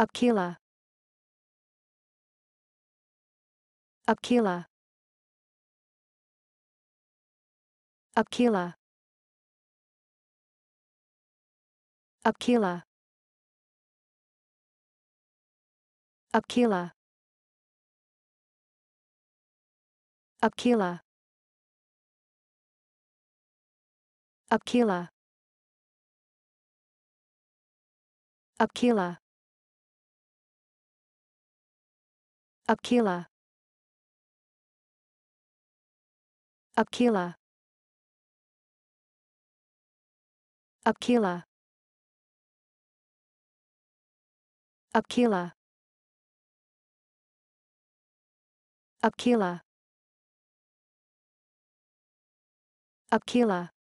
Aquila. Aquila. Aquila. Aquila. Aquila. Aquila. Aquila. Aquila. Aquila. Aquila. Aquila. Aquila. Aquila. Aquila.